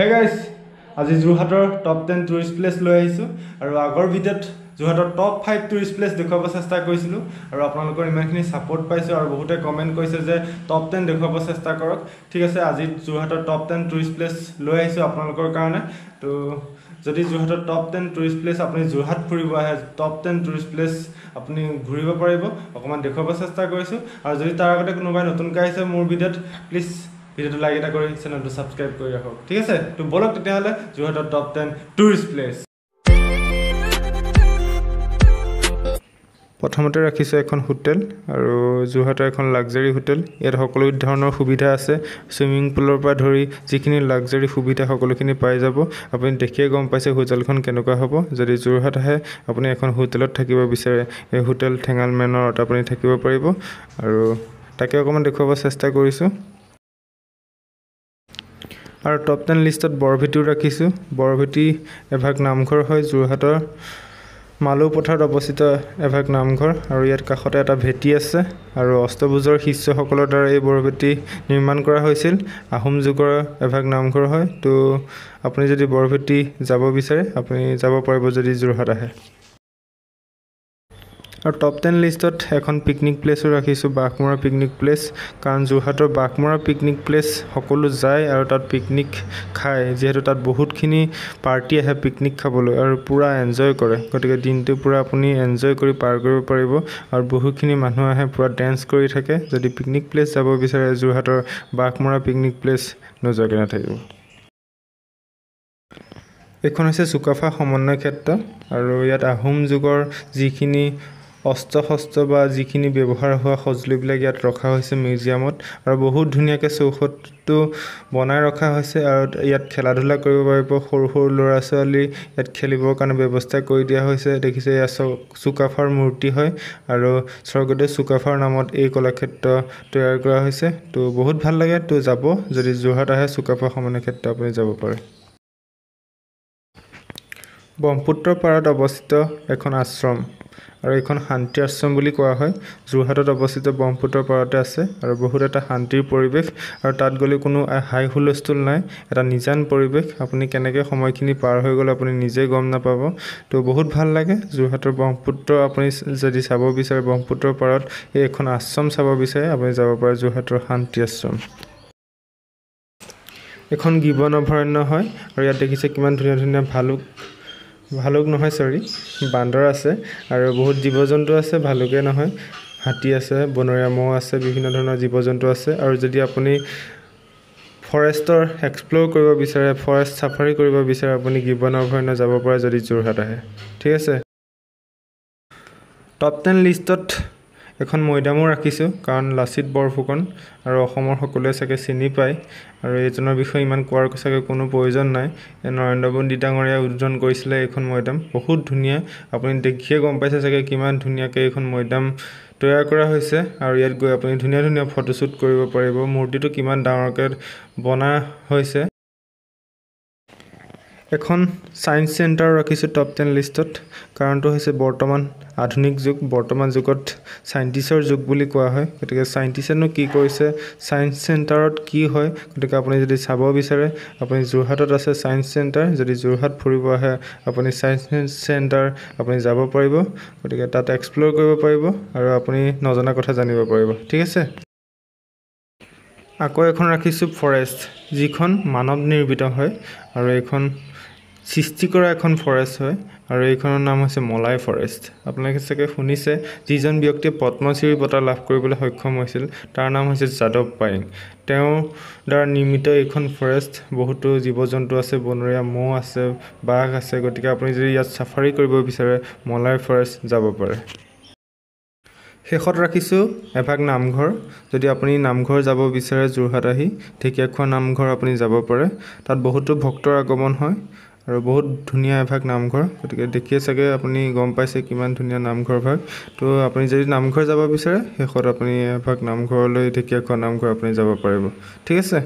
হেগাইজ আজি যোৰহাটৰ top ten tourist place লৈ আহিছোঁ আৰু আগৰ ভিডিঅ'ত যোৰহাটৰ টপ ফাইভ টুৰিষ্ট প্লেচ দেখুৱাব চেষ্টা কৰিছিলোঁ আৰু আপোনালোকৰ ইমানখিনি ছাপৰ্ট পাইছোঁ আৰু বহুতে কমেণ্ট কৰিছে যে টপ টেন দেখুৱাব চেষ্টা কৰক ঠিক আছে আজি যোৰহাটৰ টপ টেন টুৰিষ্ট প্লেচ লৈ আহিছোঁ আপোনালোকৰ কাৰণে তো যদি যোৰহাটৰ টপ টেন টুৰিষ্ট প্লেচ আপুনি যোৰহাট ফুৰিব আহে টপ টেন টুৰিষ্ট প্লেচ আপুনি ঘূৰিব পাৰিব অকণমান দেখুৱাব চেষ্টা কৰিছোঁ আৰু যদি তাৰ আগতে কোনোবাই নতুনকৈ আহিছে মোৰ ভিডিঅ'ত প্লিজ ভিডিওটো লাইক এটা কৰি চেনেলটো ছাবস্ক্ৰাইব কৰি ৰাখক ঠিক আছে তো বলক তেতিয়াহলে যোৰহাটৰ টপ টেন টুৰিষ্ট প্লেচ প্ৰথমতে ৰাখিছোঁ এখন হোটেল আৰু যোৰহাটৰ এখন লাগজাৰী হোটেল ইয়াত সকলো ধৰণৰ সুবিধা আছে চুইমিং পুলৰ পৰা ধৰি যিখিনি লাগজাৰী সুবিধা সকলোখিনি পাই যাব আপুনি দেখিয়ে গম পাইছে হোটেলখন কেনেকুৱা হ'ব যদি যোৰহাট আহে আপুনি এখন হোটেলত থাকিব বিচাৰে এই হোটেল ঠেঙালমেনত আপুনি থাকিব পাৰিব আৰু তাকে অকণমান দেখুৱাব চেষ্টা কৰিছোঁ আৰু টপ টেন লিষ্টত বৰভেটিও ৰাখিছোঁ বৰভেটি এভাগ নামঘৰ হয় যোৰহাটৰ মালৌ পথাৰত অৱস্থিত এভাগ নামঘৰ আৰু ইয়াত কাষতে এটা ভেটি আছে আৰু অষ্টভোজৰ শিষ্যসকলৰ দ্বাৰা এই বৰভেটি নিৰ্মাণ কৰা হৈছিল আহোম যুগৰ এভাগ নামঘৰ হয় তো আপুনি যদি বৰভেটি যাব বিচাৰে আপুনি যাব পাৰিব যদি যোৰহাট আহে আৰু টপ টেন লিষ্টত এখন পিকনিক প্লেছো ৰাখিছোঁ বাঘমৰা পিকনিক প্লেচ কাৰণ যোৰহাটৰ বাঘমৰা পিকনিক প্লেচ সকলো যায় আৰু তাত পিকনিক খায় যিহেতু তাত বহুতখিনি পাৰ্টি আহে পিকনিক খাবলৈ আৰু পূৰা এনজয় কৰে গতিকে দিনটো পূৰা আপুনি এনজয় কৰি পাৰ কৰিব পাৰিব আৰু বহুতখিনি মানুহ আহে পূৰা ডেন্স কৰি থাকে যদি পিকনিক প্লেচ যাব বিচাৰে যোৰহাটৰ বাঘমৰা পিকনিক প্লেচ নোযোৱাকৈ নাথাকিব এইখন হৈছে চুকাফা সমন্বয় ক্ষেত্ৰ আৰু ইয়াত আহোম যুগৰ যিখিনি অস্ত্ৰ শস্ত্ৰ বা যিখিনি ব্যৱহাৰ হোৱা সঁজুলিবিলাক ইয়াত ৰখা হৈছে মিউজিয়ামত আৰু বহুত ধুনীয়াকৈ চৌহদটো বনাই ৰখা হৈছে আৰু ইয়াত খেলা ধূলা কৰিব পাৰিব সৰু সৰু ল'ৰা ছোৱালী ইয়াত খেলিবৰ কাৰণে ব্যৱস্থা কৰি দিয়া হৈছে দেখিছে ইয়াত চুকাফাৰ মূৰ্তি হয় আৰু স্বৰ্গদেউ চুকাফাৰ নামত এই কলাক্ষেত্ৰ তৈয়াৰ কৰা হৈছে তো বহুত ভাল লাগে তো যাব যদি যোৰহাট আহে চুকাফাৰ সমানৰ ক্ষেত্ৰত আপুনি যাব পাৰে ব্ৰহ্মপুত্ৰ পাৰত অৱস্থিত এখন আশ্ৰম আৰু এইখন শান্তি আশ্ৰম বুলি কোৱা হয় যোৰহাটত অৱস্থিত ব্ৰহ্মপুত্ৰৰ পাৰতে আছে আৰু বহুত এটা শান্তিৰ পৰিৱেশ আৰু তাত গ'লে কোনো হাই হুলস্থুল নাই এটা নিজান পৰিৱেশ আপুনি কেনেকৈ সময়খিনি পাৰ হৈ গ'লে আপুনি নিজে গম নাপাব তো বহুত ভাল লাগে যোৰহাটৰ ব্ৰহ্মপুত্ৰ আপুনি যদি চাব বিচাৰে ব্ৰহ্মপুত্ৰৰ পাৰত এই এখন আশ্ৰম চাব বিচাৰে আপুনি যাব পাৰে যোৰহাটৰ শান্তি আশ্ৰম এখন গিবন অভয়াৰণ্য হয় আৰু ইয়াত দেখিছে কিমান ধুনীয়া ধুনীয়া ভালুক ভালুক নহয় চৰি বান্দৰ আছে আৰু বহুত জীৱ জন্তু আছে ভালুকে নহয় হাতী আছে বনৰীয়া ম'হ আছে বিভিন্ন ধৰণৰ জীৱ জন্তু আছে আৰু যদি আপুনি ফৰেষ্টৰ এক্সপ্ল'ৰ কৰিব বিচাৰে ফৰেষ্ট চাফাৰী কৰিব বিচাৰে আপুনি গিবন অভয়াৰণ্য যাব পাৰে যদি যোৰহাট আহে ঠিক আছে টপ টেন লিষ্টত এখন মৈদামো ৰাখিছোঁ কাৰণ লাচিত বৰফুকন আৰু অসমৰ সকলোৱে চাগে চিনি পায় আৰু এইজনৰ বিষয়ে ইমান কোৱাৰ চাগে কোনো প্ৰয়োজন নাই নৰেন্দ্ৰ নৰেন্দ্ৰবন্দী ডাঙৰীয়াই উদযোন কৰিছিলে এইখন মৈদাম বহুত ধুনীয়া আপুনি দেখিয়ে গম পাইছে চাগে কিমান ধুনীয়াকৈ এইখন মৈদাম তৈয়াৰ কৰা হৈছে আৰু ইয়াত গৈ আপুনি ধুনীয়া ধুনীয়া ফটোশ্বুট কৰিব পাৰিব মূৰ্তিটো কিমান ডাঙৰকৈ বনা হৈছে এখন ছায়েন্স চেণ্টাৰ ৰাখিছোঁ টপ টেন লিষ্টত কাৰণটো হৈছে বৰ্তমান আধুনিক যুগ বৰ্তমান যুগত ছাইণ্টিষ্টৰ যুগ বুলি কোৱা হয় গতিকে ছাইণ্টিষ্টেনো কি কৰিছে ছায়েন্স চেণ্টাৰত কি হয় গতিকে আপুনি যদি চাব বিচাৰে আপুনি যোৰহাটত আছে ছায়েন্স চেণ্টাৰ যদি যোৰহাট ফুৰিব আহে আপুনি ছায়েন্স চেণ্টাৰ আপুনি যাব পাৰিব গতিকে তাত এক্সপ্ল'ৰ কৰিব পাৰিব আৰু আপুনি নজনা কথা জানিব পাৰিব ঠিক আছে আকৌ এখন ৰাখিছোঁ ফৰেষ্ট যিখন মানৱ নিৰ্মিত হয় আৰু এইখন সৃষ্টি কৰা এখন ফৰেষ্ট হয় আৰু এইখনৰ নাম হৈছে মলাই ফৰেষ্ট আপোনালোকে চাগে শুনিছে যিজন ব্যক্তিয়ে পদ্মশ্ৰী বঁটা লাভ কৰিবলৈ সক্ষম হৈছিল তাৰ নাম হৈছে যাদৱ পায়েং তেওঁৰ দ্বাৰা নিৰ্মিত এইখন ফৰেষ্ট বহুতো জীৱ জন্তু আছে বনৰীয়া মহ আছে বাঘ আছে গতিকে আপুনি যদি ইয়াত চাফাৰী কৰিব বিচাৰে মলাই ফৰেষ্ট যাব পাৰে শেষত ৰাখিছোঁ এভাগ নামঘৰ যদি আপুনি নামঘৰ যাব বিচাৰে যোৰহাট আহি ঢেকীয়াখোৱা নামঘৰ আপুনি যাব পাৰে তাত বহুতো ভক্তৰ আগমন হয় আৰু বহুত ধুনীয়া এভাগ নামঘৰ গতিকে দেখিয়ে চাগে আপুনি গম পাইছে কিমান ধুনীয়া নামঘৰ ভাগ তো আপুনি যদি নামঘৰ যাব বিচাৰে শেষত আপুনি এভাগ নামঘৰলৈ ঢেকীয়াখোৱা নামঘৰ আপুনি যাব পাৰিব ঠিক আছে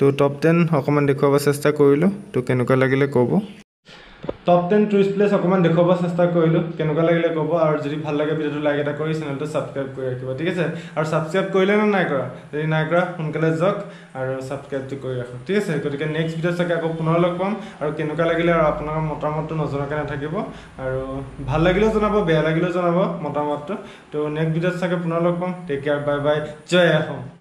তো টপ টেন অকণমান দেখুৱাব চেষ্টা কৰিলোঁ তো কেনেকুৱা লাগিলে ক'ব টপ টেন টুৰিষ্ট প্লেচ অকণমান দেখুৱাব চেষ্টা কৰিলোঁ কেনেকুৱা লাগিলে ক'ব আৰু যদি ভাল লাগে ভিডিঅ'টো লাইক এটা কৰি চেনেলটো ছাবস্ক্ৰাইব কৰি ৰাখিব ঠিক আছে আৰু ছাবস্ক্ৰাইব কৰিলে নে নাই কৰা যদি নাই কৰা সোনকালে যাওক আৰু ছাবস্ক্ৰাইবটো কৰি ৰাখক ঠিক আছে গতিকে নেক্সট ভিডিঅ'ত চাগে আকৌ পুনৰ লগ পাম আৰু কেনেকুৱা লাগিলে আৰু আপোনাৰ মতামতটো নজনাকৈ নাথাকিব আৰু ভাল লাগিলেও জনাব বেয়া লাগিলেও জনাব মতামতটো ত' নেক্সট ভিডিঅ'ত চাগে পুনৰ লগ পাম টেক কেয়াৰ বাই বাই জয় অসম